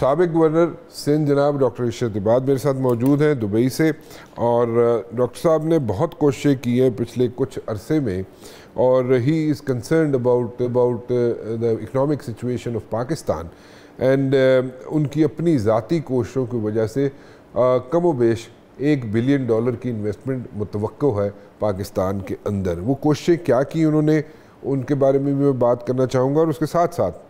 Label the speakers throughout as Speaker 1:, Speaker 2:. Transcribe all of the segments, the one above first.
Speaker 1: सबक गवर्नर सिंध जनाब डॉक्टर इशरत इबाद मेरे साथ मौजूद हैं दुबई से और डॉक्टर साहब ने बहुत कोशिशें की हैं पिछले कुछ अरसे में और ही is concern about about the economic situation of Pakistan and उनकी अपनी ज़ाती कोशिशों की वजह से कम कम वेश एक बिलियन डॉलर की इन्वेस्टमेंट मुतव है पाकिस्तान के अंदर वो कोशिशें क्या की उन्होंने उनके बारे में भी मैं बात करना चाहूँगा और उसके साथ साथ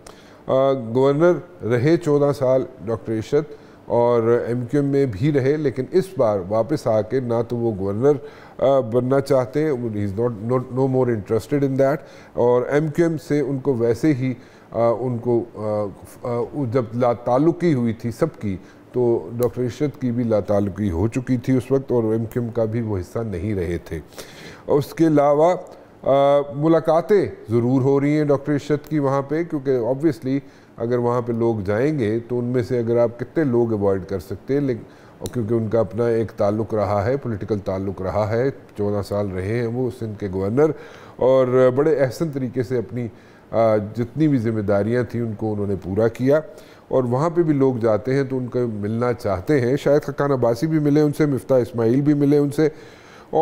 Speaker 1: गवर्नर रहे चौदह साल डॉक्टर इशरत और एम क्यू एम में भी रहे लेकिन इस बार वापस आके ना तो वो गवर्नर बनना चाहते is not no more interested in that और एम क्यू एम से उनको वैसे ही आ, उनको आ, जब लातालुकी हुई थी सबकी तो डॉक्टर इशरत की भी लातालुकी हो चुकी थी उस वक्त और एम क्यू एम का भी वो हिस्सा नहीं रहे थे उसके अलावा मुलाकातें ज़रूर हो रही हैं डॉक्टर इशरत की वहाँ पे क्योंकि ऑब्वियसली अगर वहाँ पे लोग जाएंगे तो उनमें से अगर आप कितने लोग अवॉइड कर सकते हैं लेकिन और क्योंकि उनका अपना एक ताल्लुक़ रहा है पॉलिटिकल ताल्लुक़ रहा है चौदह साल रहे हैं वो सिंध के गवर्नर और बड़े अहसन तरीके से अपनी जितनी भी जिम्मेदारियाँ थी उनको उन्होंने पूरा किया और वहाँ पे भी लोग जाते हैं तो उनका मिलना चाहते हैं शायद खकान अब्बासी भी मिले उनसे मफ्ता इसमाइल भी मिले उनसे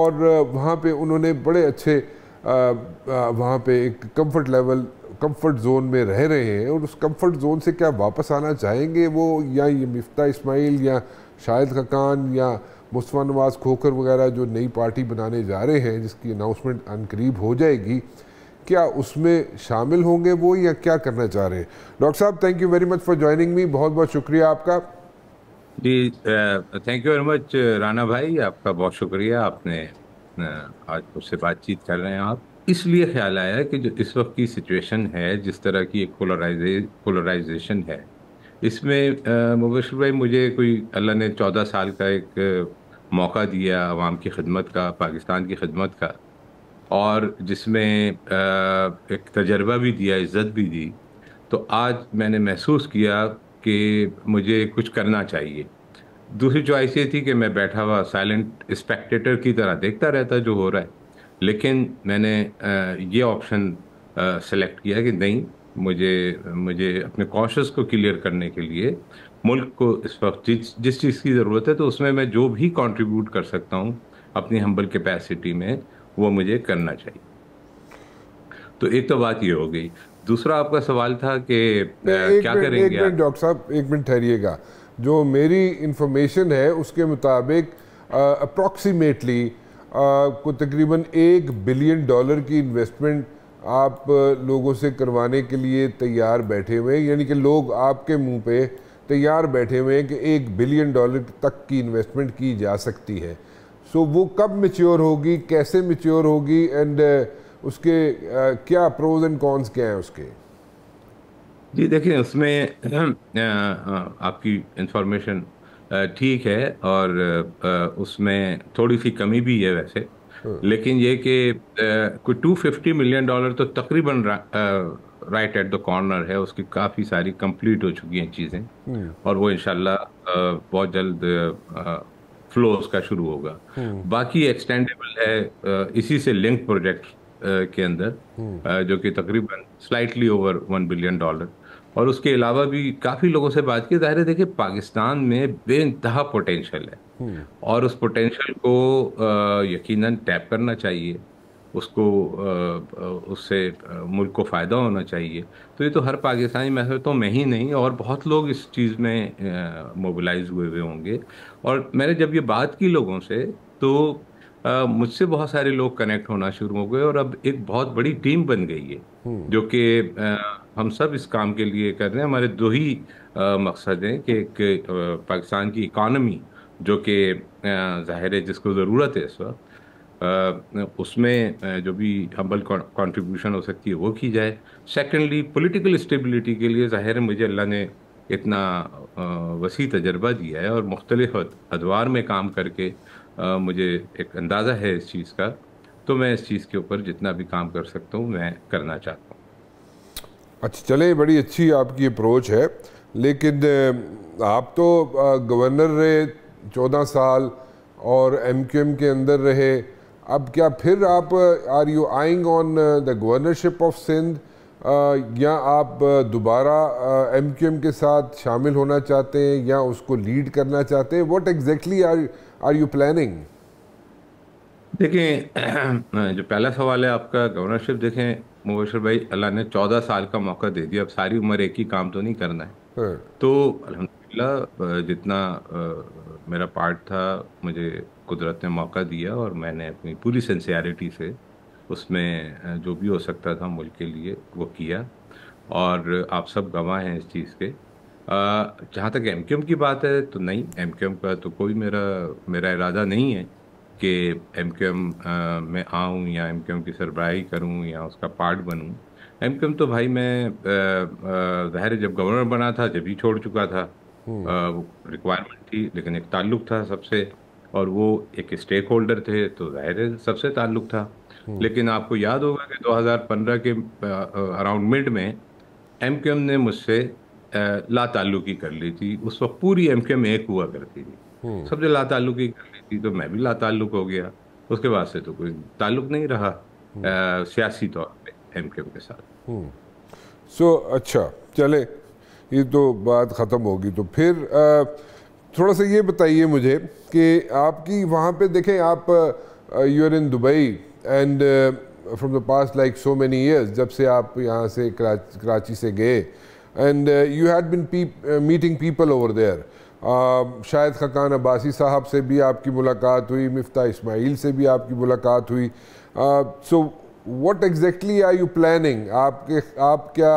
Speaker 1: और वहाँ पे उन्होंने बड़े अच्छे वहाँ पे एक कंफर्ट लेवल कंफर्ट जोन में रह रहे हैं और उस कंफर्ट जोन से क्या वापस आना चाहेंगे वो या ये मिफ्ता इस्माइल या शाहिद खकान या मुस्तफ़ा नवाज खोखर वगैरह जो नई पार्टी बनाने जा रहे हैं जिसकी अनाउंसमेंट अनकरीब हो जाएगी क्या उसमें शामिल होंगे वो या क्या करना चाह रहे हैं डॉक्टर साहब thank you very much for joining me बहुत बहुत शुक्रिया आपका
Speaker 2: जी thank you very much Rana भाई आपका बहुत शुक्रिया आपने आज उससे बातचीत कर रहे हैं आप इसलिए ख्याल आया कि जो इस वक्त की सिचुएशन है जिस तरह की एक पोलराइजे पोलराइजेशन है इसमें मुबशर भाई मुझे कोई अल्लाह ने चौदह साल का एक मौका दिया आवाम की खिदमत का पाकिस्तान की खिदमत का और जिसमें एक तजर्बा भी दिया इज़्ज़त भी दी तो आज मैंने महसूस किया कि मुझे कुछ करना चाहिए दूसरी चॉइस ये थी कि मैं बैठा हुआ साइलेंट स्पेक्टेटर की तरह देखता रहता जो हो रहा है लेकिन मैंने ये ऑप्शन सेलेक्ट किया कि नहीं मुझे मुझे अपने कॉशस को क्लियर करने के लिए मुल्क को इस वक्त जिस जिस चीज़ की ज़रूरत है तो उसमें मैं जो भी कंट्रीब्यूट कर सकता हूँ अपनी हम्बल कैपेसिटी में वो मुझे करना चाहिए तो एक तो बात ये हो गई दूसरा आपका सवाल था कि क्या करेंगे
Speaker 1: डॉक्टर साहब एक मिनट ठहरिएगा जो मेरी इंफॉर्मेशन है उसके मुताबिक अप्रॉक्सीमेटली को तकरीबन एक बिलियन डॉलर की इन्वेस्टमेंट आप लोगों से करवाने के लिए तैयार बैठे हुए हैं यानी कि लोग आपके मुंह पे तैयार बैठे हुए हैं कि एक बिलियन डॉलर तक की इन्वेस्टमेंट की जा सकती है सो so, वो कब मेच्योर होगी कैसे मेच्योर होगी एंड उसके क्या प्रोज एंड कॉन्स क्या हैं उसके
Speaker 2: जी देखिए उसमें आपकी इंफॉर्मेशन ठीक है और उसमें थोड़ी सी कमी भी है वैसे हम्म। लेकिन ये कि कोई टू फिफ्टी मिलियन डॉलर तो तकरीबन राइट एट द कॉर्नर है उसकी काफ़ी सारी कंप्लीट हो चुकी हैं चीज़ें हम्म। और वो इनशाला बहुत जल्द फ्लो उसका शुरू होगा हम्म। बाकी एक्सटेंडेबल है इसी से लिंक प्रोजेक्ट के अंदर हम्म। जो कि तकरीबन slightly over one billion dollar और उसके अलावा भी काफ़ी लोगों से बात की ज़ाहिर है देखिए पाकिस्तान में बेानतहा पोटेंशल है हम्म। और उस पोटेंशल को यकीनन टैप करना चाहिए उसको उससे मुल्क को फ़ायदा होना चाहिए तो ये तो हर पाकिस्तानी मैं तो मैं ही नहीं और बहुत लोग इस चीज़ में मोबिलाइज हुए हुए होंगे और मैंने जब ये बात की लोगों से तो मुझसे बहुत सारे लोग कनेक्ट होना शुरू हो गए और अब एक बहुत बड़ी टीम बन गई है हम्म। जो कि हम सब इस काम के लिए कर रहे हैं हमारे दो ही मकसद हैं कि एक पाकिस्तान की इकानमी जो कि जाहिर है जिसको ज़रूरत है इस वक्त उसमें जो भी हम्बल कंट्रीब्यूशन हो सकती है वो की जाए सेकेंडली पोलिटिकल स्टेबिलिटी के लिए ज़ाहिर है मुझे अल्लाह ने इतना वसी तजर्बा दिया है और मुख्तलिफ अदवार में काम करके आ, मुझे एक अंदाज़ा है इस चीज़ का तो मैं इस चीज़ के ऊपर जितना भी काम कर सकता हूँ मैं करना चाहता
Speaker 1: हूँ अच्छा चले बड़ी अच्छी आपकी अप्रोच है लेकिन आप तो गवर्नर रहे चौदह साल और एम के अंदर रहे अब क्या फिर आप are you eyeing on the governorship of Sindh या आप दोबारा एम के साथ शामिल होना चाहते हैं या उसको लीड करना चाहते हैं what exactly are are you planning
Speaker 2: देखें जो पहला सवाल है आपका गवर्नरशिप देखें मुबशर भाई अल्लाह ने चौदह साल का मौका दे दिया अब सारी उम्र एक ही काम तो नहीं करना है हाँ। तो अलहमदिल्ला जितना मेरा पार्ट था मुझे कुदरत ने मौका दिया और मैंने अपनी पूरी सेंसियरिटी से उसमें जो भी हो सकता था मुल्क के लिए वो किया और आप सब गवाह हैं इस चीज़ के जहाँ तक एम की बात है तो नहीं एम का तो कोई मेरा मेरा इरादा नहीं है कि एम क्यू एम में आऊँ या एम क्यू एम की सरबराही करूँ या उसका पार्ट बनूँ एम तो भाई मैं ज़ाहिर जब गवर्नर बना था जब ही छोड़ चुका था रिक्वायरमेंट हम्म। थी लेकिन एक ताल्लुक था सबसे और वो एक स्टेक होल्डर थे तो ज़ाहिर सबसे ताल्लुक था हम्म। लेकिन आपको याद होगा कि 2015 के अराउंड मिड में एम ने मुझसे ला ताल्लुकी कर ली थी उस वक्त पूरी एम क्यू एम एक हुआ करती थी हम्म। सबने ला ताल्लुकी कर ली थी तो मैं भी ला ताल्लुक हो गया उसके बाद से तो कोई ताल्लुक नहीं रहा हम्म। सियासी तौर पर एम क्यू एम के साथ
Speaker 1: सो हम्म। so, अच्छा चले ये तो बात ख़त्म होगी तो फिर थोड़ा सा ये बताइए मुझे कि आपकी वहाँ पे देखें आप you are in Dubai and from the past like so many years जब से आप यहाँ से कराची से गए and you had been meeting people over there शायद खकान अब्बासी साहब से भी आपकी मुलाकात हुई मफ्ता इस्माइल से भी आपकी मुलाकात हुई so what exactly are you planning आपके आप क्या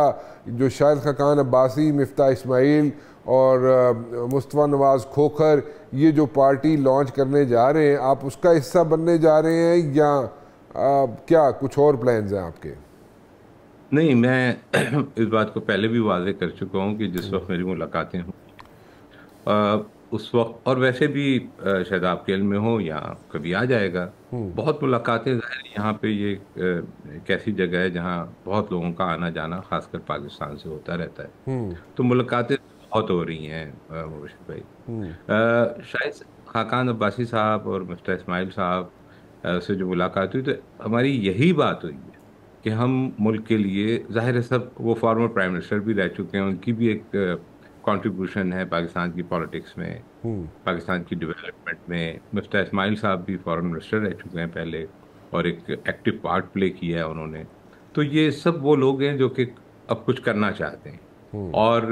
Speaker 1: जो शायद खकान अब्बासी मफ्ता इस्माइल और uh, मुस्तफ़ा नवाज़ खोखर ये जो पार्टी लॉन्च करने जा रहे हैं आप उसका हिस्सा बनने जा रहे हैं या आ, uh, क्या कुछ और प्लान हैं आपके
Speaker 2: नहीं मैं इस बात को पहले भी वाजे कर चुका हूँ कि जिस वक्त मेरी मुलाकातें हों उस वक्त और वैसे भी शायद आपके इल में हो या कभी आ जाएगा हम्म। बहुत मुलाकातें ज़ाहिर यहाँ पे ये एक ऐसी जगह है जहाँ बहुत लोगों का आना जाना खासकर पाकिस्तान से होता रहता है हम्म। तो मुलाकातें बहुत हो रही हैं मुर्शिद भाई हम्म। शायद खाकान अब्बासी साहब और मिस्टर इसमाइल साहब से जो मुलाकात हुई तो हमारी यही बात हुई है कि हम मुल्क के लिए ज़ाहिर है सब वो फॉर्मर प्राइम मिनिस्टर भी रह चुके हैं उनकी भी एक कंट्रीब्यूशन है पाकिस्तान की पॉलिटिक्स में हम्म। पाकिस्तान की डेवलपमेंट में मुफ्ता इसमाइल साहब भी फॉरेन मिनिस्टर रह चुके हैं पहले और एक एक्टिव पार्ट प्ले किया है उन्होंने तो ये सब वो लोग हैं जो कि अब कुछ करना चाहते हैं हम्म। और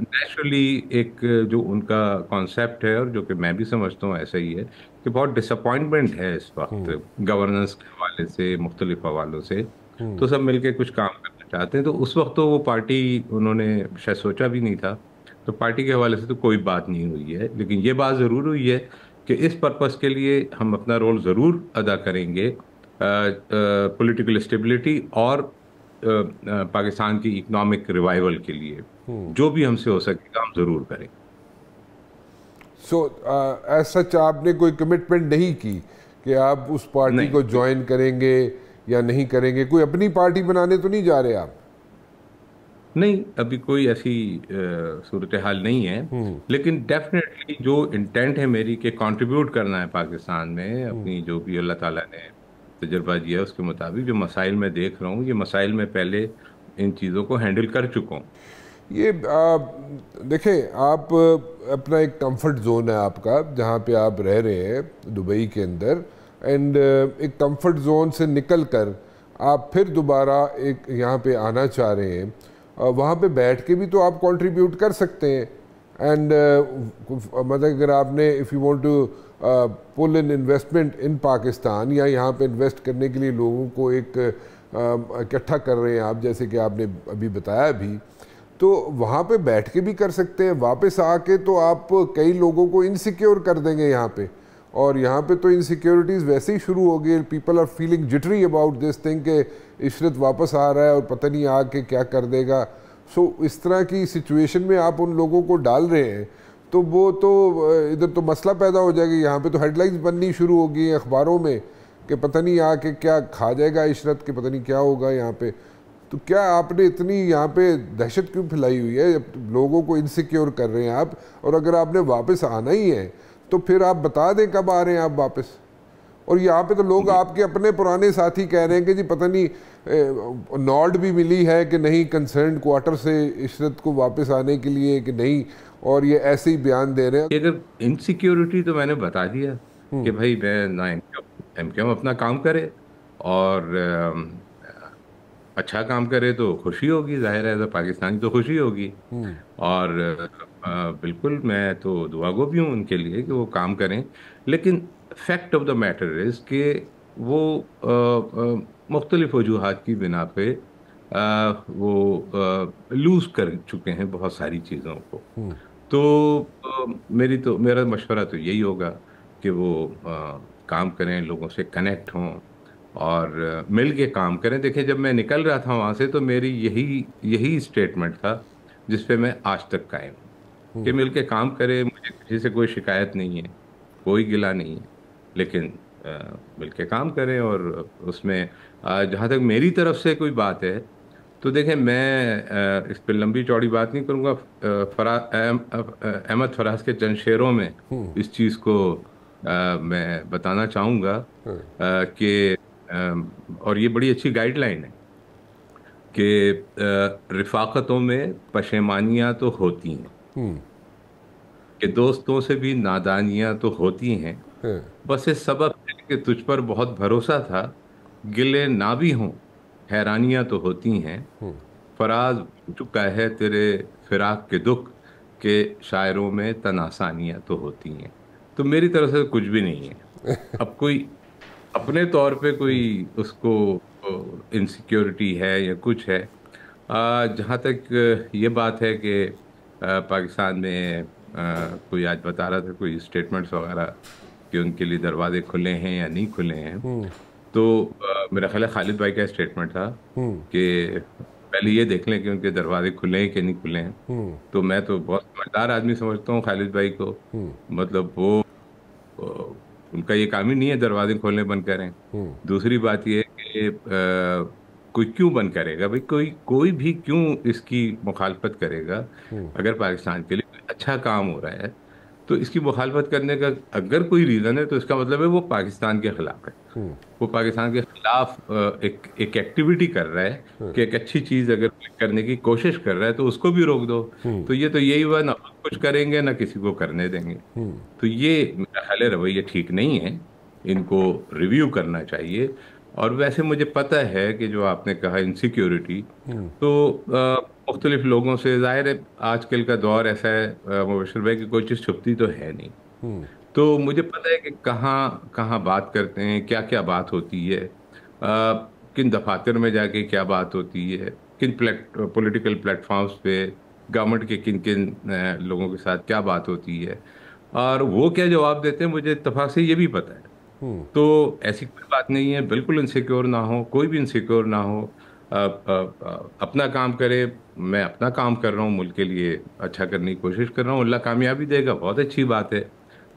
Speaker 2: नेचुरली एक जो उनका कॉन्सेप्ट है और जो कि मैं भी समझता हूँ ऐसा ही है कि बहुत डिसअपॉइंटमेंट है इस वक्त गवर्नेंस हम्म। के हवाले से मुख्तलिफ हवालों से हम्म। तो सब मिलके कुछ काम करना चाहते हैं तो उस वक्त तो वो पार्टी उन्होंने शायद सोचा भी नहीं था तो पार्टी के हवाले से तो कोई बात नहीं हुई है लेकिन ये बात ज़रूर हुई है कि इस पर्पज़ के लिए हम अपना रोल ज़रूर अदा करेंगे पॉलिटिकल स्टेबिलिटी और पाकिस्तान की इकोनॉमिक रिवाइवल के लिए हम्म। जो भी हमसे हो सके हम ज़रूर करें
Speaker 1: सो ऐसा आपने कोई कमिटमेंट नहीं की कि आप उस पार्टी को ज्वाइन करेंगे या नहीं करेंगे कोई अपनी पार्टी बनाने तो नहीं जा रहे आप
Speaker 2: नहीं अभी कोई ऐसी सूरत हाल नहीं है हम्म। लेकिन डेफिनेटली जो इंटेंट है मेरी कि कंट्रीब्यूट करना है पाकिस्तान में अपनी हम्म। जो भी अल्लाह ताला ने तजर्बा दिया उसके मुताबिक जो मसाइल मैं देख रहा हूँ ये मसाइल में पहले इन चीज़ों को हैंडल कर चुका हूँ
Speaker 1: ये देखें आप अपना एक कंफर्ट जोन है आपका जहाँ पे आप रह रहे हैं दुबई के अंदर एंड uh, एक कंफर्ट जोन से निकल कर आप फिर दोबारा एक यहाँ पे आना चाह रहे हैं वहाँ पे बैठ के भी तो आप कंट्रीब्यूट कर सकते हैं एंड uh, मतलब अगर आपने if you want to pull in investment in Pakistan या यहाँ पे इन्वेस्ट करने के लिए लोगों को एक um, इकट्ठा कर रहे हैं आप जैसे कि आपने अभी बताया भी तो वहाँ पे बैठ के भी कर सकते हैं वापस आके तो आप कई लोगों को इनसिक्योर कर देंगे यहाँ पे और यहाँ पे तो इनसिक्योरिटीज़ वैसे ही शुरू हो गई people are feeling jittery about this thing के इशरत वापस आ रहा है और पता नहीं आके क्या कर देगा सो so, इस तरह की सिचुएशन में आप उन लोगों को डाल रहे हैं तो वो तो इधर तो मसला पैदा हो जाएगा यहाँ पे तो हेडलाइंस बननी शुरू हो गई अखबारों में कि पता नहीं आके क्या खा जाएगा इशरत के पता नहीं क्या होगा यहाँ पर तो क्या आपने इतनी यहाँ पे दहशत क्यों फैलाई हुई है लोगों को इनसिक्योर कर रहे हैं आप और अगर आपने वापस आना ही है तो फिर आप बता दें कब आ रहे हैं आप वापस और यहाँ पे तो लोग आपके अपने पुराने साथी कह रहे हैं कि जी पता नहीं नॉड भी मिली है कि नहीं कंसर्न क्वार्टर से इशरत को वापस आने के लिए कि नहीं और ये ऐसे ही बयान दे रहे
Speaker 2: हैं अगर इनसिक्योरिटी तो मैंने बता दिया हम्म। कि भाई मैं ना एम क्यू अपना काम करे और अच्छा काम करे तो खुशी होगी जाहिर है पाकिस्तानी तो खुशी होगी हम्म। और बिल्कुल मैं तो दुआगो भी हूँ उनके लिए कि वो काम करें लेकिन fact of the matter is कि वो मुख्तलिफ़ वजूहत की बिना पे आ, वो लूज़ कर चुके हैं बहुत सारी चीज़ों को तो आ, मेरी तो मेरा मशवरा तो यही होगा कि वो आ, काम करें लोगों से कनेक्ट हों और मिल के काम करें देखें जब मैं निकल रहा था वहाँ से तो मेरी यही यही स्टेटमेंट था जिस पे मैं आज तक कायम कि हम्म। मिलके काम करें मुझे किसी से कोई शिकायत नहीं है कोई गिला नहीं है लेकिन मिल के काम करें और उसमें जहाँ तक मेरी तरफ से कोई बात है तो देखें मैं इस पर लंबी चौड़ी बात नहीं करूँगा फरा अहमद फराज के चंद शेरों में हम्म। इस चीज़ को मैं बताना चाहूँगा हम्म। कि और ये बड़ी अच्छी गाइडलाइन है कि रिफाकतों में पशेमानियाँ तो होती हैं हम्म। कि दोस्तों से भी नादानियां तो होती हैं हाँ। बस इस सबब है कि तुझ पर बहुत भरोसा था गिले ना भी हों हैरानियां तो होती हैं हम्म। फराज चुका है तेरे फिराक के दुख के शायरों में तनासानियां तो होती हैं तो मेरी तरफ से तो कुछ भी नहीं है अब कोई अपने तौर पे कोई उसको इनसिक्योरिटी है या कुछ है जहाँ तक ये बात है कि पाकिस्तान में कोई आज बता रहा था कोई स्टेटमेंट्स वगैरह कि उनके लिए दरवाजे खुले हैं या नहीं खुले हैं हम्म। तो मेरा ख्याल खालिद भाई का स्टेटमेंट था हम्म। कि पहले ये देख लें कि उनके दरवाजे खुले हैं कि नहीं खुले हैं हम्म। तो मैं तो बहुत समझदार आदमी समझता हूँ खालिद भाई को मतलब वो उनका ये काम ही नहीं है दरवाजे खोलने बंद करें दूसरी बात ये कि कोई क्यों बंद करेगा भाई कोई कोई भी क्यों इसकी मुखालफत करेगा हम्म। अगर पाकिस्तान के लिए अच्छा काम हो रहा है तो इसकी मुखालफत करने का अगर कोई रीज़न है तो इसका मतलब है वो पाकिस्तान के ख़िलाफ़ है हम्म। वो पाकिस्तान के ख़िलाफ़ एक एक एक्टिविटी कर रहा है हम्म। कि एक अच्छी चीज़ अगर करने की कोशिश कर रहा है तो उसको भी रोक दो तो ये तो यही हुआ ना कुछ करेंगे ना किसी को करने देंगे तो ये मेरा ख्याल रवैया ठीक नहीं है इनको रिव्यू करना चाहिए और वैसे मुझे पता है कि जो आपने कहा इनसिक्योरिटी हम्म। तो मुख्तलिफ लोगों से ज़ाहिर है आजकल का दौर ऐसा है मुबशर भाई की कोई चीज़ छुपती तो है नहीं हम्म। तो मुझे पता है कि कहाँ कहाँ बात करते हैं क्या क्या बात होती है किन दफातर में जाके क्या बात होती है किन प्लेट पोलिटिकल प्लेटफॉर्म्स पे गवर्नमेंट के किन किन लोगों के साथ क्या बात होती है और वो क्या जवाब देते हैं मुझे इतफाक़ से ये भी पता है तो ऐसी कोई बात नहीं है बिल्कुल इनसिक्योर ना हो कोई भी इनसिक्योर ना हो आ, आ, आ, अपना काम करे मैं अपना काम कर रहा हूँ मुल्क के लिए अच्छा करने की कोशिश कर रहा हूँ अल्लाह कामयाबी देगा बहुत अच्छी बात है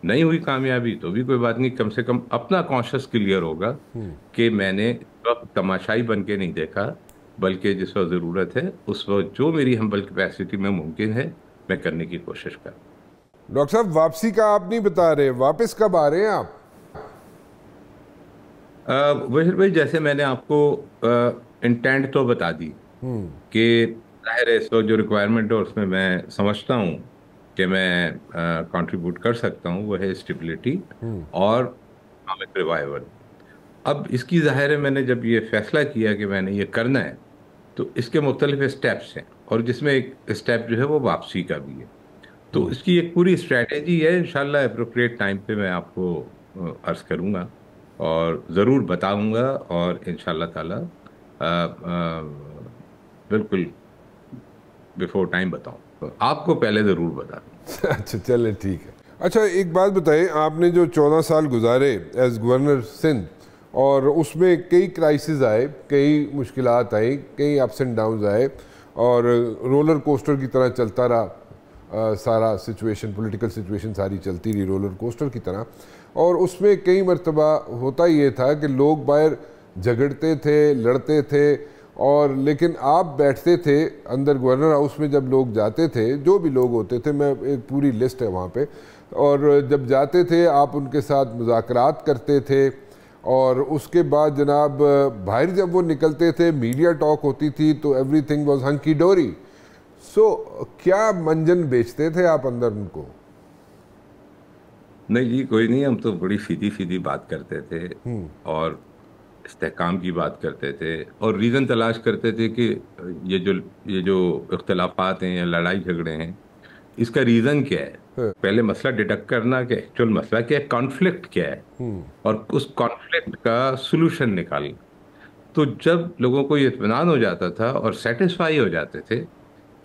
Speaker 2: नहीं हुई कामयाबी तो भी कोई बात नहीं कम से कम अपना कॉन्शस क्लियर होगा हम्म। कि मैंने वक्त तमाशाई बन के नहीं देखा बल्कि जिस वक्त ज़रूरत है उस वक्त जो मेरी हम्बल कैपेसिटी में मुमकिन है मैं करने की कोशिश कर
Speaker 1: डॉक्टर साहब वापसी का आप नहीं बता रहे वापस कब आ रहे हैं आप
Speaker 2: बशर भाई जैसे मैंने आपको इंटेंट तो बता दी हम्म। कि जाहिर है इस जो रिक्वायरमेंट है उसमें मैं समझता हूँ कि मैं कंट्रीब्यूट कर सकता हूँ वो है स्टेबिलिटी हम्म। और इकोनॉमिक रिवाइवल अब इसकी ज़ाहिर है मैंने जब ये फैसला किया कि मैंने ये करना है तो इसके मुख्तलिफ स्टेप्स हैं और जिसमें एक स्टेप जो है वो वापसी का भी है तो हम्म। इसकी एक पूरी स्ट्रेटेजी है इन अप्रोप्रिएट टाइम पे मैं आपको अर्ज़ करूँगा और ज़रूर बताऊंगा और इन ताला बिल्कुल बिफोर टाइम बताऊँ तो आपको पहले ज़रूर बता
Speaker 1: दूँ अच्छा चले ठीक है अच्छा एक बात बताएं आपने जो चौदह साल गुजारे एज गवर्नर सिंध और उसमें कई क्राइसिस आए कई मुश्किल आई कई अप्स एंड डाउन आए और रोलर कोस्टर की तरह चलता रहा आ, सारा सिचुएशन पॉलिटिकल सिचुएशन सारी चलती रही रोलर कोस्टर की तरह और उसमें कई मरतबा होता ये था कि लोग बाहर झगड़ते थे लड़ते थे और लेकिन आप बैठते थे अंदर गवर्नर हाउस में जब लोग जाते थे जो भी लोग होते थे मैं एक पूरी लिस्ट है वहाँ पे और जब जाते थे आप उनके साथ मुजाकरात करते थे और उसके बाद जनाब बाहर जब वो निकलते थे मीडिया टॉक होती थी तो एवरी थिंग वॉज हंकी डोरी सो क्या मंजन बेचते थे आप अंदर उनको
Speaker 2: नहीं जी कोई नहीं हम तो बड़ी सीधी सीधी बात करते थे हम्म। और इस्तेकाम की बात करते थे और रीज़न तलाश करते थे कि ये जो ये जो इख्तलाफात हैं या लड़ाई झगड़े हैं इसका रीज़न क्या है हाँ। पहले मसला डिटेक्ट करना कि एक्चुअल मसला क्या है कॉन्फ्लिक्ट क्या है हम्म। और उस कॉन्फ्लिक्ट का सोल्यूशन निकालना तो जब लोगों को ये इतमान हो जाता था और सेटिस्फाई हो जाते थे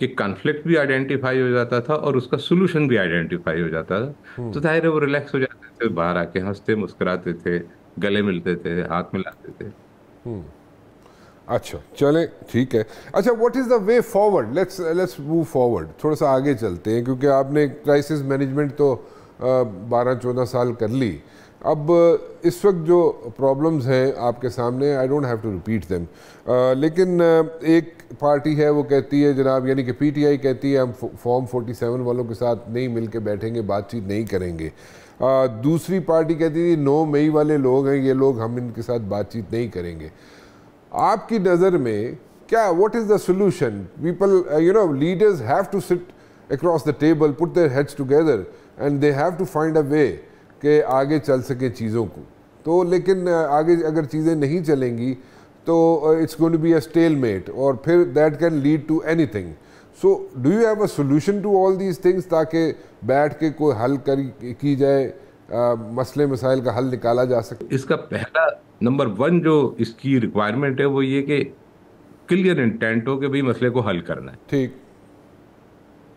Speaker 2: कि कॉन्फ्लिक्ट भी आइडेंटिफाई हो जाता था और उसका सोल्यूशन भी आइडेंटिफाई हो जाता था हम्म। तो जाहिर है वो रिलैक्स हो जाते थे बाहर आके हंसते मुस्कुराते थे गले मिलते थे हाथ मिलाते थे
Speaker 1: हम्म। अच्छा चले ठीक है अच्छा what is the way forward let's let's move forward थोड़ा सा आगे चलते हैं क्योंकि आपने क्राइसिस मैनेजमेंट तो बारह चौदह साल कर ली अब इस वक्त जो प्रॉब्लम्स हैं आपके सामने I don't have to repeat them लेकिन एक पार्टी है वो कहती है जनाब यानी कि पीटीआई कहती है हम फॉर्म 47 वालों के साथ नहीं मिल के बैठेंगे बातचीत नहीं करेंगे आ, दूसरी पार्टी कहती थी नौ मई वाले लोग हैं ये लोग हम इनके साथ बातचीत नहीं करेंगे आपकी नज़र में क्या what is the solution people you know leaders have to sit across the table put their heads together and they have to find a way कि आगे चल सके चीज़ों को तो लेकिन आगे अगर चीज़ें नहीं चलेंगी तो it's going to be a stalemate और फिर that can lead to anything so do you have a solution to all these things ताकि बैठ के कोई हल कर की जाए आ, मसले मसाइल का हल निकाला जा सके
Speaker 2: इसका पहला नंबर वन जो इसकी रिक्वायरमेंट है वो ये कि क्लियर इंटेंट हो कि भाई मसले को हल करना है ठीक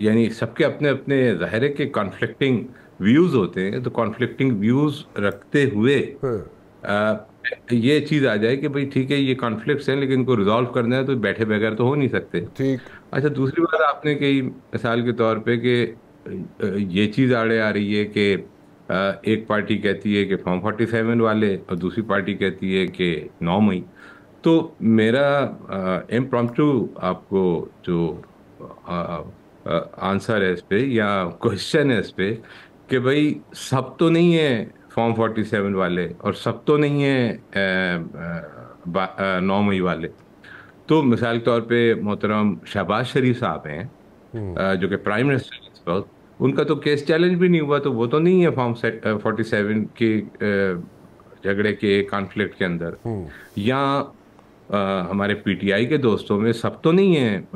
Speaker 2: यानी सबके अपने अपने जहरे के कॉन्फ्लिक्टिंग व्यूज होते हैं तो कॉन्फ्लिक्टिंग व्यूज रखते हुए हाँ। आ, ये चीज आ जाए कि भाई ठीक है ये कॉन्फ्लिक्ट हैं लेकिन इनको रिजॉल्व करना है तो बैठे बगैर तो हो नहीं सकते ठीक अच्छा दूसरी बात आपने कही मिसाल के तौर पे कि ये चीज आड़े आ रही है कि एक पार्टी कहती है कि फॉर्म फोर्टी सेवन वाले और दूसरी पार्टी कहती है कि नौ मई तो मेरा एम प्रॉम आपको जो आंसर है इस पर या क्वेश्चन है इस पर कि भाई सब तो नहीं है फॉर्म 47 वाले और सब तो नहीं है नौ मई वाले तो मिसाल के तौर पे मोहतरम शहबाज शरीफ साहब हैं हम्म। जो कि प्राइम मिनिस्टर इस वक्त उनका तो केस चैलेंज भी नहीं हुआ तो वो तो नहीं है फॉर्म फोर्टी सेवन के झगड़े के कॉन्फ्लिक्ट के अंदर हम्म। या आ, हमारे पीटीआई के दोस्तों में सब तो नहीं है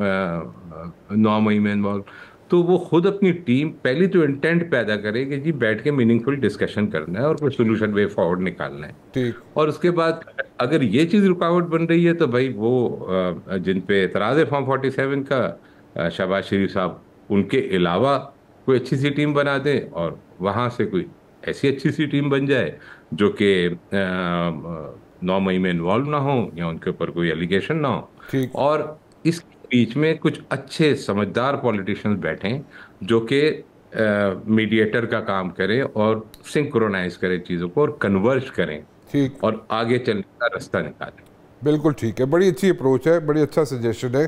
Speaker 2: नौ मई में इन्वॉल्व तो वो खुद अपनी टीम पहली तो इंटेंट पैदा करे कि जी बैठ के मीनिंगफुल डिस्कशन करना है और कोई सोल्यूशन वे फॉरवर्ड निकालना है और उसके बाद अगर ये चीज़ रुकावट बन रही है तो भाई वो जिन पे एतराज़ है फॉर्म फोर्टी सेवन का शहबाज शरीफ साहब उनके अलावा कोई अच्छी सी टीम बना दें और वहाँ से कोई ऐसी अच्छी सी टीम बन जाए जो कि नौ मई में इन्वॉल्व ना हो या उनके ऊपर कोई एलिगेशन ना हो और इस बीच में कुछ अच्छे समझदार पॉलिटिशियंस बैठें जो कि मीडिएटर का काम करें और सिंक्रोनाइज करें चीज़ों को और कन्वर्ज करें ठीक और आगे चलने का रास्ता निकालें
Speaker 1: बिल्कुल ठीक है बड़ी अच्छी अप्रोच है बड़ी अच्छा सजेशन है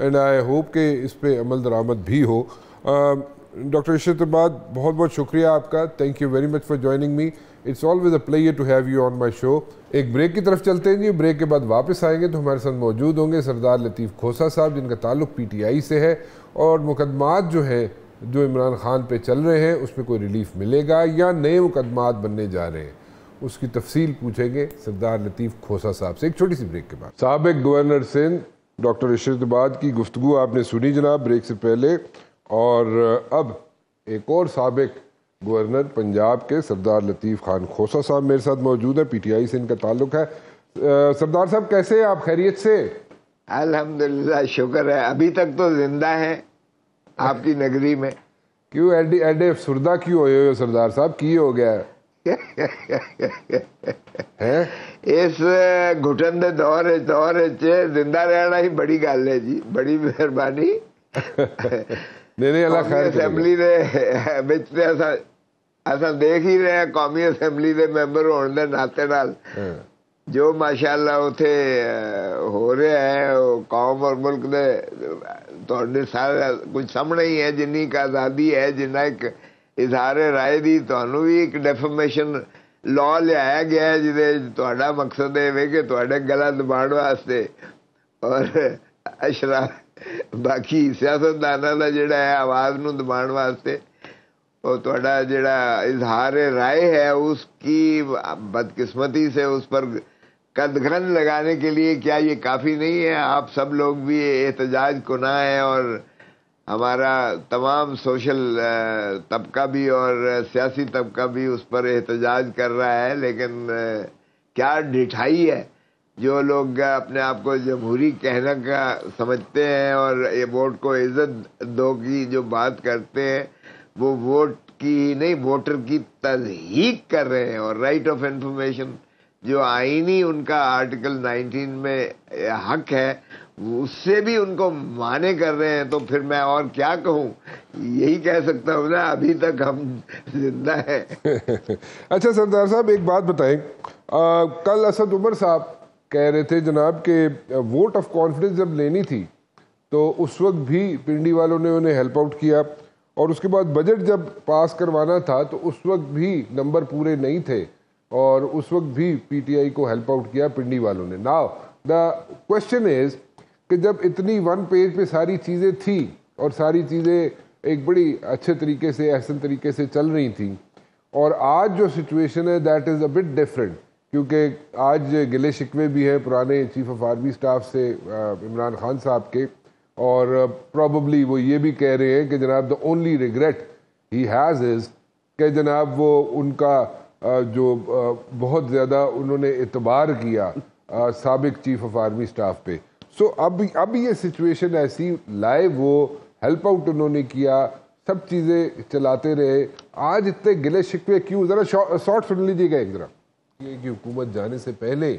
Speaker 1: एंड आई होप कि इस पर अमल दरामद भी हो डॉक्टर इशरतबाद बहुत बहुत शुक्रिया आपका thank you very much for joining me it's always a pleasure to have you on my show एक ब्रेक की तरफ चलते हैं जी ब्रेक के बाद वापस आएंगे तो हमारे साथ मौजूद होंगे सरदार लतीफ़ खोसा साहब जिनका ताल्लुक पी टी आई से है और मुकदमात जो हैं जो इमरान खान पे चल रहे हैं उसमें कोई रिलीफ मिलेगा या नए मुकदमात बनने जा रहे हैं उसकी तफसील पूछेंगे सरदार लतीफ़ खोसा साहब से एक छोटी सी ब्रेक के बाद सबक गवर्नर सिंध डॉक्टर इशरतबाद की गुफ्तु आपने सुनी जनाब ब्रेक से पहले और अब एक और सबक गवर्नर पंजाब के सरदार लतीफ़ खान खोसा साहब मेरे साथ मौजूद है पीटीआई से इनका ताल्लुक है सरदार साहब कैसे हैं आप खैरियत से अल्हम्दुलिल्लाह शुक्र है अभी तक तो जिंदा है आपकी नगरी में क्यों एडे एडे अफसरदा क्यों हो सरदार साहब की हो गया है
Speaker 3: इस घुटन के दौर दौर जिंदा रहना ही बड़ी गल है जी बड़ी मेहरबानी नहीं अल्लाह खैर ਖੈਰ ने बिच ने ऐसा ਅਸਾਂ ਦੇਖ ਹੀ ਰਹੇ ਕੌਮੀ ਅਸੈਂਬਲੀ ਦੇ ਮੈਂਬਰ ਹੋਣ ਦੇ ਨਾਤੇ ਨਾਲ ਜੋ ਮਾਸ਼ਾਅੱਲਾ ਉਥੇ ਹੋ ਰਿਹਾ ਹੈ ਉਹ ਕੌਮ ਔਰ ਮੁਲਕ ਦੇ ਤੁਹਾਡੇ ਸਾਰੇ ਕੁਝ ਸਾਹਮਣੇ ਹੀ ਹੈ ਜਿੰਨੀ ਕ ਆਜ਼ਾਦੀ ਹੈ ਜਿੰਨਾ ਇੱਕ ਇਜ਼ਹਾਰੇ رائے ਦੀ ਤੁਹਾਨੂੰ ਵੀ ਇੱਕ ਡੈਫਰਮੇਸ਼ਨ ਲਾ ਲਿਆ ਗਿਆ ਜਿਹਦੇ ਤੁਹਾਡਾ ਮਕਸਦ ਇਹ ਵੇ ਕਿ ਤੁਹਾਡੇ ਗਲਾ ਦਬਾਉਣ ਵਾਸਤੇ ਔਰ ਅਸ਼ਰਾ ਬਾਕੀ ਸਿਆਸਤਦਾਨਾਂ ਦਾ ਜਿਹੜਾ ਹੈ ਆਵਾਜ਼ ਨੂੰ ਦਬਾਉਣ ਵਾਸਤੇ थोड़ा ਤੁਹਾਡਾ ਜਿਹੜਾ इजहार राय है उसकी बदकिस्मती से उस पर कदघन लगाने के लिए क्या ये काफ़ी नहीं है आप सब लोग भी एहतजाज को ना है और हमारा तमाम सोशल तबका भी और सियासी तबका भी उस पर एहतजाज कर रहा है लेकिन क्या ढिठाई है जो लोग अपने आप को जमहूरी कहने का समझते हैं और ये वोट को इज्जत दो की जो बात करते हैं वो वोट की ही नहीं वोटर की तजहीक कर रहे हैं और राइट ऑफ इंफॉर्मेशन जो आईनी उनका आर्टिकल 19 में हक है उससे भी उनको माने कर रहे हैं तो फिर मैं और क्या कहूँ यही कह सकता हूँ ना अभी तक हम
Speaker 1: जिंदा है अच्छा सरदार साहब एक बात बताएं आ, कल असद उमर साहब कह रहे थे जनाब के वोट ऑफ कॉन्फिडेंस जब लेनी थी तो उस वक्त भी पिंडी वालों ने उन्हें हेल्प आउट किया और उसके बाद बजट जब पास करवाना था तो उस वक्त भी नंबर पूरे नहीं थे और उस वक्त भी पीटीआई को हेल्प आउट किया पिंडी वालों ने नाउ द क्वेश्चन इज कि जब इतनी वन पेज पे सारी चीज़ें थी और सारी चीज़ें एक बड़ी अच्छे तरीके से अहसन तरीके से चल रही थी और आज जो सिचुएशन है that is a bit different क्योंकि आज गिले शिकवे भी हैं पुराने चीफ ऑफ आर्मी स्टाफ से इमरान खान साहब के और प्रॉब्ली uh, वो ये भी कह रहे हैं कि जनाब the only regret he has is कि जनाब वो उनका uh, जो uh, बहुत ज़्यादा उन्होंने एतबार किया सबक चीफ ऑफ आर्मी स्टाफ पे सो अब अब ये सिचुएशन ऐसी लाए वो हेल्प आउट उन्होंने किया सब चीज़ें चलाते रहे आज इतने गिले शिकवे क्यों ज़रा शॉर्ट सुन लीजिएगा एक ज़रा की हुकूमत जाने से पहले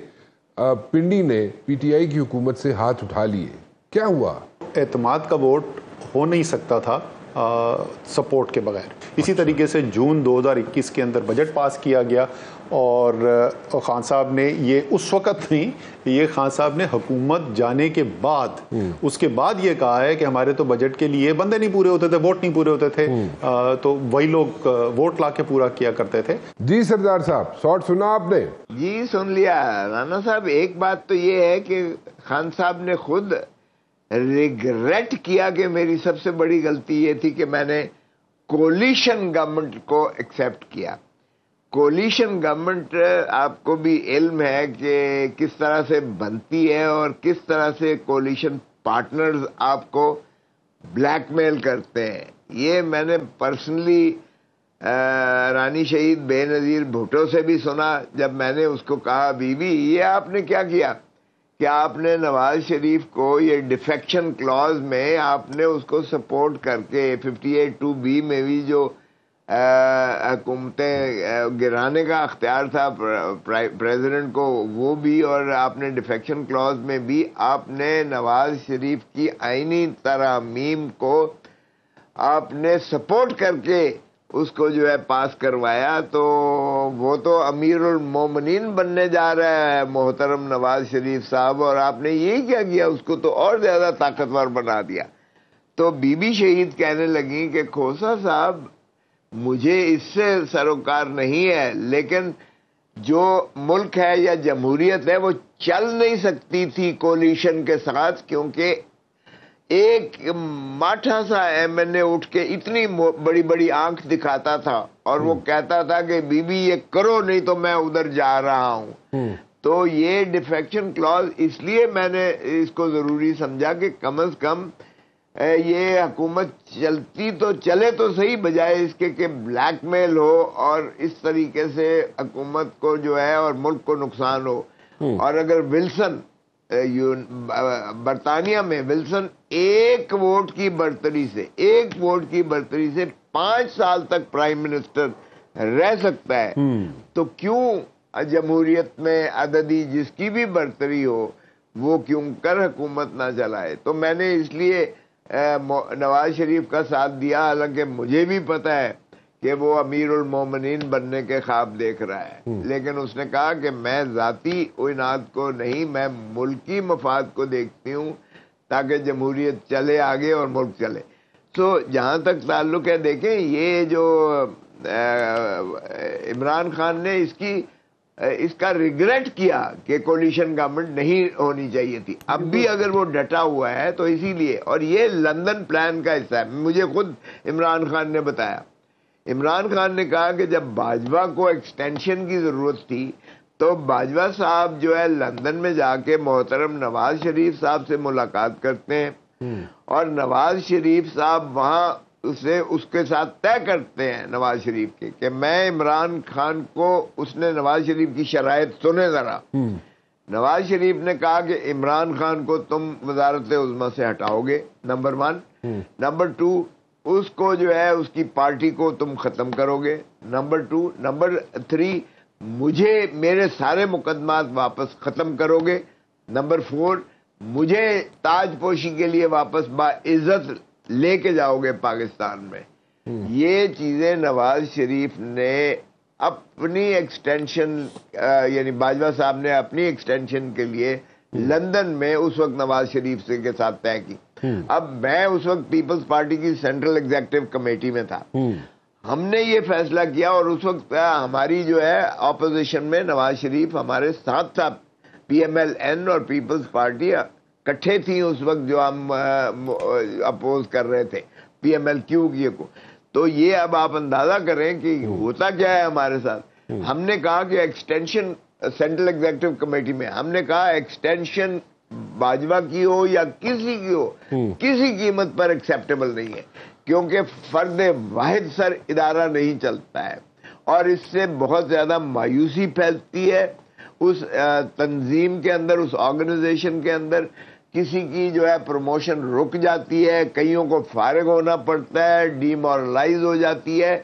Speaker 1: पिंडी ने पीटीआई की हुकूमत से हाथ उठा लिए क्या हुआ एतमाद का वोट हो नहीं सकता था सपोर्ट के बगैर इसी अच्छा। तरीके से जून 2021 के अंदर बजट पास किया गया और ख़ान साहब ने ये उस वक़्त नहीं ये खान साहब ने हुकूमत जाने के बाद हम्म। उसके बाद ये कहा है कि हमारे तो बजट के लिए बंदे नहीं पूरे होते थे वोट नहीं पूरे होते थे हम्म। आ, तो वही लोग वोट ला के पूरा किया करते थे जी सरदार साहब शॉर्ट सुना आपने
Speaker 3: जी सुन लिया राना साहब एक बात तो ये है कि खान साहब ने खुद रिग्रेट किया कि मेरी सबसे बड़ी गलती ये थी कि मैंने कोलिशन गवर्नमेंट को एक्सेप्ट किया कोलिशन गवर्नमेंट आपको भी इल्म है कि किस तरह से बनती है और किस तरह से कोलिशन पार्टनर्स आपको ब्लैकमेल करते हैं ये मैंने पर्सनली रानी शहीद बेनज़ीर भुटो से भी सुना जब मैंने उसको कहा बीवी ये आपने क्या किया कि आपने नवाज शरीफ को ये डिफेक्शन क्लॉज में आपने उसको सपोर्ट करके फिफ्टी एट टू बी में भी जो हुकूमतें गिराने का अख्तियार था प्रेसिडेंट को वो भी और आपने डिफेक्शन क्लॉज में भी आपने नवाज शरीफ की आइनी तरामीम को आपने सपोर्ट करके उसको जो है पास करवाया तो वो तो अमीर मोमिन बनने जा रहा है मोहतरम नवाज शरीफ साहब और आपने ये क्या किया उसको तो और ज़्यादा ताकतवर बना दिया तो बीबी शहीद कहने लगी कि खोसा साहब मुझे इससे सरोकार नहीं है लेकिन जो मुल्क है या जमहूरियत है वो चल नहीं सकती थी कोलिशन के साथ क्योंकि एक माठा सा एमएनए उठ के इतनी बड़ी बड़ी आंख दिखाता था और वो हम्म। कहता था कि बीबी ये करो नहीं तो मैं उधर जा रहा हूं हम्म। तो ये डिफेक्शन क्लॉज इसलिए मैंने इसको जरूरी समझा कि कम अज कम ये हुकूमत चलती तो चले तो सही बजाय इसके कि ब्लैकमेल हो और इस तरीके से हुकूमत को जो है और मुल्क को नुकसान हो हम्म। और अगर विल्सन बर्तानिया में विल्सन एक वोट की बढ़तरी से एक वोट की बढ़तरी से पांच साल तक प्राइम मिनिस्टर रह सकता है हम्म। तो क्यों जमहूरियत में अददी जिसकी भी बढ़तरी हो वो क्यों कर हुकूमत ना चलाए तो मैंने इसलिए नवाज शरीफ का साथ दिया हालांकि मुझे भी पता है कि वो अमीर उल मोमिन बनने के ख्वाब देख रहा है हम्म। लेकिन उसने कहा कि मैं जाती इनाद को नहीं मैं मुल्की मफाद को देखती हूँ ताकि जमहूरियत चले आगे और मुल्क चले तो जहाँ तक ताल्लुक है देखें ये जो इमरान खान ने इसकी इसका रिग्रेट किया कि कोलिशन गवर्नमेंट नहीं होनी चाहिए थी अब भी हम्म। अगर वो डटा हुआ है तो इसीलिए और ये लंदन प्लान का हिस्सा है मुझे खुद इमरान खान ने बताया इमरान खान ने कहा कि जब बाजवा को एक्सटेंशन की ज़रूरत थी तो बाजवा साहब जो है लंदन में जाके मोहतरम नवाज शरीफ साहब से मुलाकात करते हैं हम्म। और नवाज शरीफ साहब वहाँ उसे उसके साथ तय करते हैं नवाज शरीफ के कि मैं इमरान खान को उसने नवाज शरीफ की शराय सुने ज़रा हम्म। नवाज शरीफ ने कहा कि इमरान खान को तुम वजारत उजमा से हटाओगे नंबर वन हम्म। नंबर टू उसको जो है उसकी पार्टी को तुम खत्म करोगे नंबर टू नंबर थ्री मुझे मेरे सारे मुकदमात वापस खत्म करोगे नंबर फोर मुझे ताजपोशी के लिए वापस बाइज्जत लेके जाओगे पाकिस्तान में हम्म। ये चीजें नवाज शरीफ ने अपनी एक्सटेंशन यानी बाजवा साहब ने अपनी एक्सटेंशन के लिए हम्म। लंदन में उस वक्त नवाज शरीफ से के साथ तय की अब मैं उस वक्त पीपल्स पार्टी की सेंट्रल एग्जेक्टिव कमेटी में था हम्म। हमने ये फैसला किया और उस वक्त हमारी जो है ऑपोजिशन में नवाज शरीफ हमारे साथ था पीएमएलएन और पीपल्स पार्टी इकट्ठे थी उस वक्त जो हम अपोज कर रहे थे पीएमएल क्यू को तो ये अब आप अंदाजा करें कि हम्म। होता क्या है हमारे साथ हम्म। हमने कहा कि एक्सटेंशन सेंट्रल एग्जेक्टिव कमेटी में हमने कहा एक्सटेंशन भाजपा की हो या किसी की हो हम्म। किसी कीमत पर एक्सेप्टेबल नहीं है क्योंकि फर्द वाहिद सर इदारा नहीं चलता है और इससे बहुत ज़्यादा मायूसी फैलती है उस तंजीम के अंदर उस ऑर्गेनाइजेशन के अंदर किसी की जो है प्रमोशन रुक जाती है कईयों को फारग होना पड़ता है डीमोरलाइज हो जाती है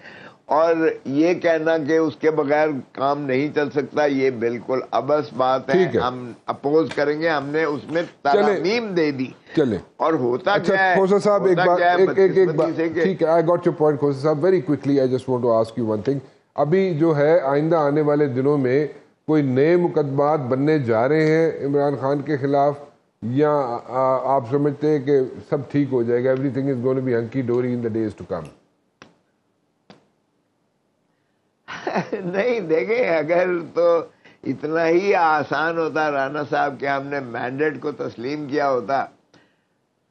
Speaker 3: और ये कहना कि उसके बगैर काम नहीं चल सकता ये बिल्कुल अबस बात है, है। हम अपोज करेंगे हमने उसमें तरमीम दे दी चले और होता अच्छा, क्या है साहब एक बार एक एक एक बार
Speaker 1: ठीक है I got your point Khosa साहब very quickly I just want to ask you one thing अभी जो है आइंदा आने वाले दिनों में कोई नए मुकदमात बनने जा रहे हैं इमरान खान के खिलाफ या आप समझते हैं कि सब ठीक हो जाएगा everything is going be hunky dory in the days to come
Speaker 3: नहीं देखे अगर तो इतना ही आसान होता राना साहब के हमने मैंडेट को तस्लीम किया होता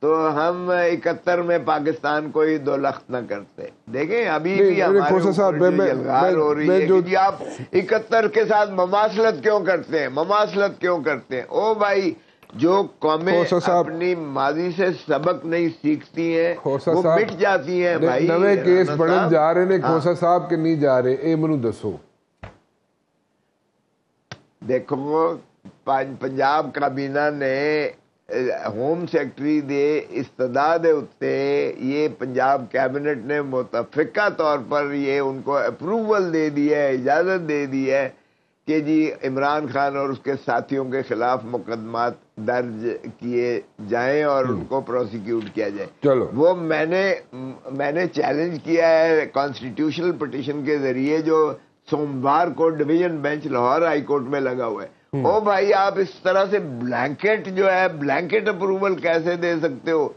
Speaker 3: तो हम इकहत्तर में पाकिस्तान को ही दो लख्त न करते देखें अभी भी हमारे हो रही है जो... कि आप इकहत्तर के साथ ममासलत क्यों करते हैं ममासलत क्यों करते हैं ओ भाई जो कौमे अपनी माजी से सबक नहीं सीखती हैं वो मिट जाती हैं भाई नवे केस बढ़न जा
Speaker 1: रहे ने हाँ। खोसा साहब के नहीं जा रहे ए मनु दसो
Speaker 3: देखो पंजाब काबीना ने होम सेक्रेटरी दे इस्तदा दे उत्ते ये पंजाब कैबिनेट ने मुतफिका तौर पर ये उनको अप्रूवल दे दी है इजाजत दे दी है कि जी इमरान खान और उसके साथियों के खिलाफ मुकदमा दर्ज किए जाएं और हम्म। उनको प्रोसिक्यूट किया जाए चलो वो मैंने मैंने चैलेंज किया है कॉन्स्टिट्यूशनल पिटिशन के जरिए जो सोमवार को डिवीजन बेंच लाहौर हाईकोर्ट में लगा हुआ है हम्म। ओ भाई आप इस तरह से ब्लैंकेट जो है ब्लैंकेट अप्रूवल कैसे दे सकते हो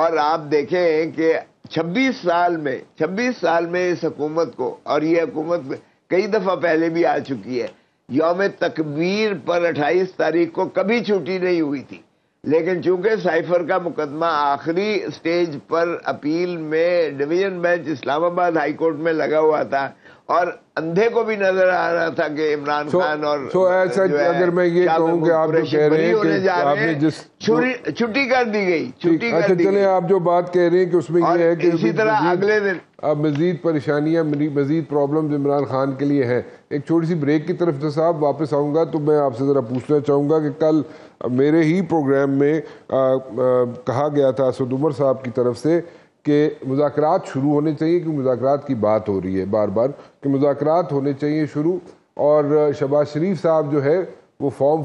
Speaker 3: और आप देखें कि 26 साल में 26 साल में इस हुकूमत को और ये हुकूमत कई दफा पहले भी आ चुकी है योम तकबीर पर 28 तारीख को कभी छुट्टी नहीं हुई थी लेकिन चूंकि साइफर का मुकदमा आखिरी स्टेज पर अपील में डिवीजन बेंच इस्लामाबाद हाईकोर्ट में लगा हुआ था और अंधे को भी नजर आ रहा था कि इमरान so, खान और so ऐसा अगर मैं ये कहूं कि आप जो कह रहे हैं कि आपने जिस छुट्टी कर दी गई छुट्टी कर अच्छा चले
Speaker 1: आप जो बात कह रहे हैं कि उसमें ये है कि इसी तरह अगले दिन अब मजीद परेशानियां मजीद प्रॉब्लम इमरान खान के लिए है एक छोटी सी ब्रेक की तरफ से साहब वापस आऊंगा तो मैं आपसे ज़रा पूछना चाहूंगा कि कल मेरे ही प्रोग्राम में कहा गया था असद उमर साहब की तरफ से कि मुजाकर शुरू होने चाहिए कि मुजाकर की बात हो रही है बार बार कि मुजाकर होने चाहिए शुरू और शबाज शरीफ साहब जो है वो फॉर्म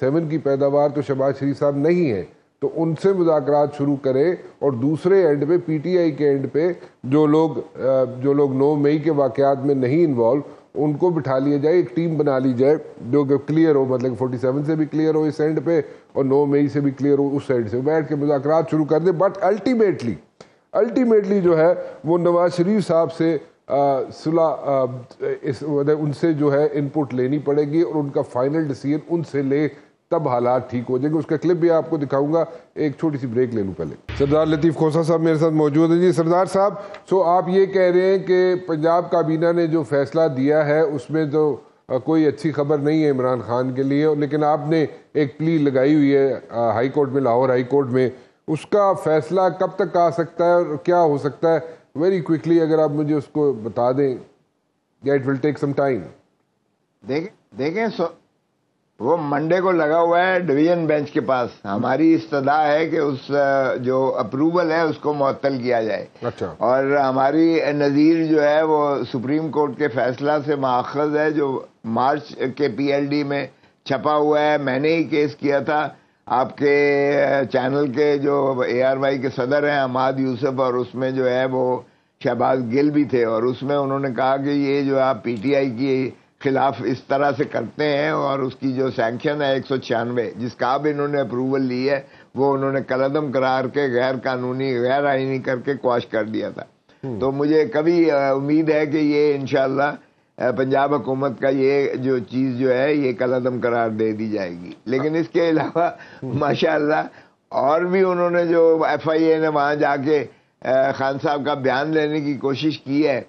Speaker 1: सेवन की पैदावार तो शबाज शरीफ साहब नहीं है तो उनसे मुजाकर शुरू करें और दूसरे एंड पे पीटीआई के एंड पे जो लोग जो लोग नौ मई के वाक़ में नहीं इन्वॉल्व उनको बिठा लिया जाए एक टीम बना ली जाए जो क्लियर हो मतलब 47 से भी क्लियर हो इस एंड पे और नौ मई से भी क्लियर हो उस एंड से बैठ के मुजाकर शुरू कर दें बट अल्टीमेटली अल्टीमेटली जो है वो नवाज शरीफ साहब से सुलह इस मतलब उनसे जो है इनपुट लेनी पड़ेगी और उनका फाइनल डिसीजन उनसे ले तब हालात ठीक हो जाएंगे उसका क्लिप भी आपको दिखाऊंगा एक छोटी सी ब्रेक ले लूँ पहले सरदार लतीफ़ खोसा साहब मेरे साथ मौजूद हैं जी सरदार साहब सो आप ये कह रहे हैं कि पंजाब काबीना ने जो फैसला दिया है उसमें तो कोई अच्छी खबर नहीं है इमरान खान के लिए लेकिन आपने एक प्ली लगाई हुई है हाईकोर्ट में लाहौर हाई कोर्ट में उसका फैसला कब तक आ सकता है और क्या हो सकता है वेरी क्विकली अगर आप मुझे उसको बता दें या it will take some time देखें देखें वो
Speaker 3: मंडे को लगा हुआ है डिवीजन बेंच के पास हमारी इस्तदा है कि उस जो अप्रूवल है उसको मअतल किया जाए अच्छा और हमारी नज़ीर जो है वो सुप्रीम कोर्ट के फैसला से माखज है जो मार्च के पीएलडी में छपा हुआ है मैंने ही केस किया था आपके चैनल के जो ए आर वाई के सदर हैं अमाद यूसुफ और उसमें जो है वो शहबाज गिल भी थे और उसमें उन्होंने कहा कि ये जो आप पी टी आई के खिलाफ इस तरह से करते हैं और उसकी जो सैंक्शन है एक सौ छियानवे जिसका अब इन्होंने अप्रूवल ली है वो उन्होंने कलदम करार के गैर कानूनी गैर आइनी करके क्वाश कर दिया था हम्म। तो मुझे कभी उम्मीद है कि ये इनशाला पंजाब हुकूमत का ये जो चीज़ जो है ये कलदम करार दे दी जाएगी लेकिन इसके अलावा माशाल्लाह और भी उन्होंने जो एफ आई ए ने वहाँ जाके खान साहब का बयान लेने की कोशिश की है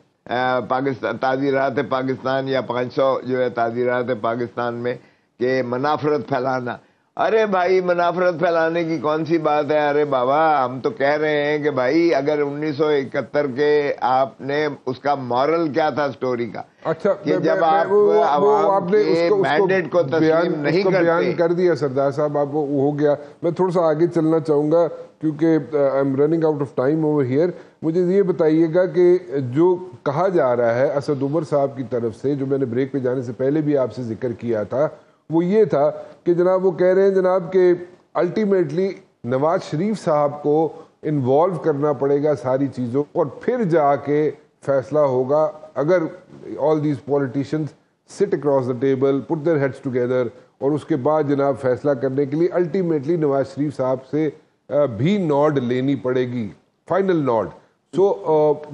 Speaker 3: पाकिस्तान ताज़ी रात पाकिस्तान या 500 जो है ताज़ी रात पाकिस्तान में कि मुनाफरत फैलाना अरे भाई मुनाफरत फैलाने की कौन सी बात है अरे बाबा हम तो कह रहे हैं कि भाई अगर 1971 के आपने उसका मॉरल क्या था स्टोरी का
Speaker 1: अच्छा कि मैं, जब मैं, आप वो, वो, आपने उसको, उसको को तस्लीम नहीं उसको बयान कर दिया सरदार साहब आप वो हो गया मैं थोड़ा सा आगे चलना चाहूंगा क्योंकि I am running out of time over here मुझे ये बताइएगा कि जो कहा जा रहा है असद उमर साहब की तरफ से जो मैंने ब्रेक पे जाने से पहले भी आपसे जिक्र किया था वो ये था कि जनाब वो कह रहे हैं जनाब के अल्टीमेटली नवाज शरीफ साहब को इन्वॉल्व करना पड़ेगा सारी चीज़ों और फिर जाके फैसला होगा अगर all these politicians sit across the table put their heads together और उसके बाद जनाब फैसला करने के लिए अल्टीमेटली नवाज शरीफ साहब से भी नॉड लेनी पड़ेगी फाइनल नॉड सो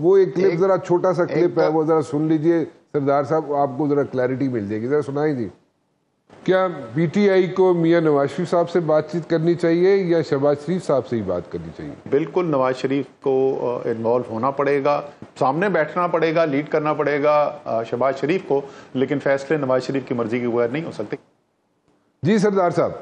Speaker 1: वो एक क्लिप ज़रा छोटा सा क्लिप है वो ज़रा सुन लीजिए सरदार साहब आपको ज़रा क्लैरिटी मिल जाएगी ज़रा सुनाई जी क्या बीटीआई को मियां नवाज शरीफ साहब से बातचीत करनी चाहिए या शहबाज शरीफ साहब से ही बात करनी चाहिए बिल्कुल नवाज शरीफ को इन्वॉल्व होना पड़ेगा सामने बैठना पड़ेगा लीड करना पड़ेगा शहबाज शरीफ को लेकिन फैसले नवाज शरीफ की मर्जी के बगैर नहीं हो सकते जी सरदार साहब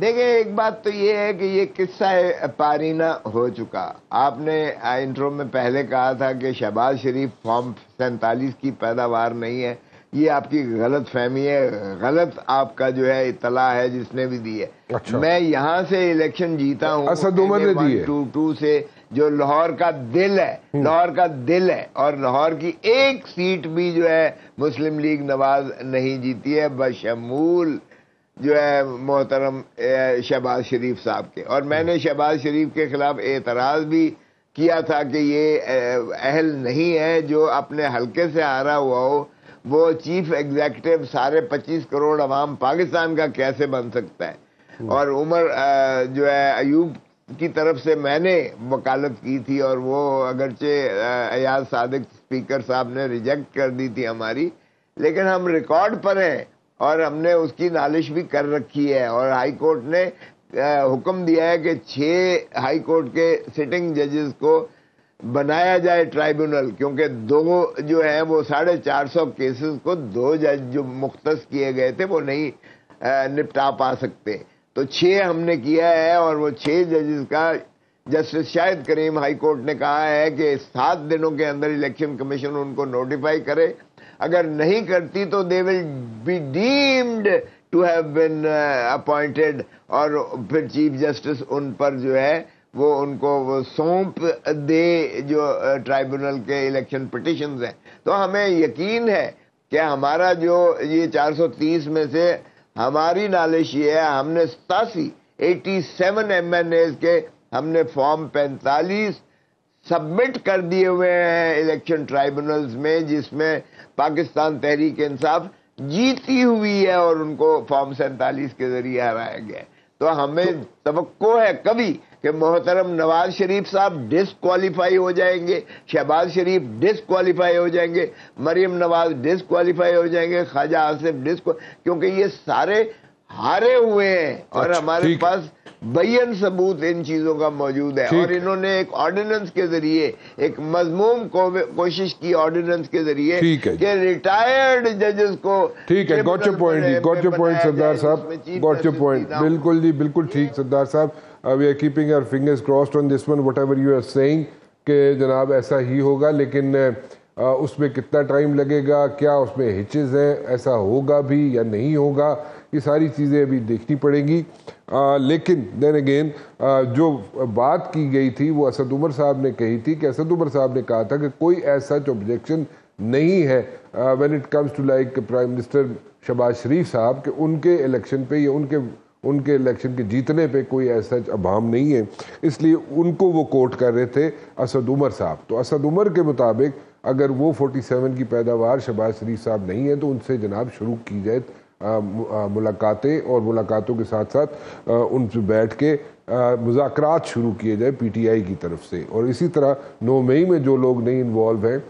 Speaker 3: देखिए एक बात तो ये है कि ये किस्सा पारीना हो चुका आपने इंट्रो में पहले कहा था कि शहबाज शरीफ फॉर्म सैंतालीस की पैदावार नहीं है ये आपकी गलत फहमी है गलत आपका जो है इतला है जिसने भी दी है अच्छा। मैं यहाँ से इलेक्शन जीता हूँ टू अच्छा, टू से जो लाहौर का दिल है हम्म। लाहौर का दिल है और लाहौर की एक सीट भी जो है मुस्लिम लीग नवाज नहीं जीती है बशमूल जो है मोहतरम शहबाज शरीफ साहब के और मैंने हम्म। शहबाज शरीफ के खिलाफ एतराज़ भी किया था कि ये अहल नहीं है जो अपने हल्के से आ रहा हुआ हो वो चीफ एग्जेक्टिव सारे 25 करोड़ अवाम पाकिस्तान का कैसे बन सकता है हम्म। और उमर जो है अयूब की तरफ से मैंने वकालत की थी और वो अगरचे अयाज सादिक स्पीकर साहब ने रिजेक्ट कर दी थी हमारी लेकिन हम रिकॉर्ड पर हैं और हमने उसकी नालिश भी कर रखी है और हाई कोर्ट ने हुक्म दिया है कि छह हाई कोर्ट के सिटिंग जजेस को बनाया जाए ट्राइब्यूनल क्योंकि दो जो है वो साढ़े चार सौ केसेस को दो जज जो मुख्त किए गए थे वो नहीं निपटा पा सकते तो छः हमने किया है और वो छः जजेस का जस्टिस शाहिद करीम हाईकोर्ट ने कहा है कि सात दिनों के अंदर इलेक्शन कमीशन उनको नोटिफाई करे अगर नहीं करती तो they will be deemed to have been appointed और फिर चीफ जस्टिस उन पर जो है वो उनको वो सौंप दे जो ट्राइब्यूनल uh, के इलेक्शन पिटिशन हैं तो हमें यकीन है कि हमारा जो ये 430 में से हमारी नालिश ये है हमने सतासी एटी सेवन एम के हमने फॉर्म 45 सबमिट कर दिए हुए हैं इलेक्शन ट्राइब्यूनल्स में जिसमें पाकिस्तान तहरीक इंसाफ जीती हुई है और उनको फॉर्म सैंतालीस के जरिए हराया गया है तो हमें तो है कभी कि मोहतरम नवाज शरीफ साहब डिसक्वालीफाई हो जाएंगे शहबाज शरीफ डिसक्वालीफाई हो जाएंगे मरियम नवाज डिसक्वालीफाई हो जाएंगे ख्वाजा आसिफ डिस क्योंकि ये सारे हारे हुए हैं और अच्छा, हमारे पास बयन सबूत इन चीज़ों का मौजूद है और इन्होंने एक ऑर्डिनेंस के जरिए एक मजमूम को, कोशिश की ऑर्डिनेंस के जरिए कि रिटायर्ड जजेस को ठीक है गॉट योर पॉइंट जी गॉट योर पॉइंट सरदार साहब गॉट योर
Speaker 1: पॉइंट बिल्कुल जी बिल्कुल ठीक सरदार साहब we are keeping our fingers crossed on this one whatever you are saying कि जनाब ऐसा ही होगा लेकिन uh, उसमें कितना टाइम लगेगा क्या उसमें हिचेज हैं ऐसा होगा भी या नहीं होगा ये सारी चीज़ें अभी देखनी पड़ेंगी आ, लेकिन देन अगेन जो बात की गई थी वो असद उमर साहब ने कही थी कि असद उमर साहब ने कहा था कि कोई ऐसा ऑब्जेक्शन नहीं है when it comes to like prime minister Shahbaz Sharif साहब कि उनके इलेक्शन पे या उनके उनके इलेक्शन के जीतने पे कोई ऐसा अभाम नहीं है इसलिए उनको वो कोट कर रहे थे असद उमर साहब तो असद उमर के मुताबिक अगर वो 47 की पैदावार शबाज शरीफ साहब नहीं है तो उनसे जनाब शुरू की जाए मुलाकातें और मुलाकातों के साथ साथ उन पर बैठ के मुजाकर शुरू किए जाए पीटीआई की तरफ से और इसी तरह नौ मई में जो लोग नहीं इन्वॉल्व हैं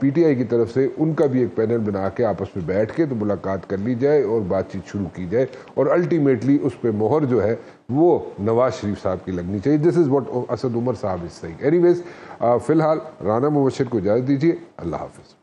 Speaker 1: पीटीआई की तरफ से उनका भी एक पैनल बना के आपस में बैठ के तो मुलाकात कर ली जाए और बातचीत शुरू की जाए और अल्टीमेटली उस पर मोहर जो है वो नवाज शरीफ साहब की लगनी चाहिए this is what Asad Umar साहब इज सही एनी फिलहाल राना मुबशर को इजाज़त दीजिए अल्लाह हाफिज़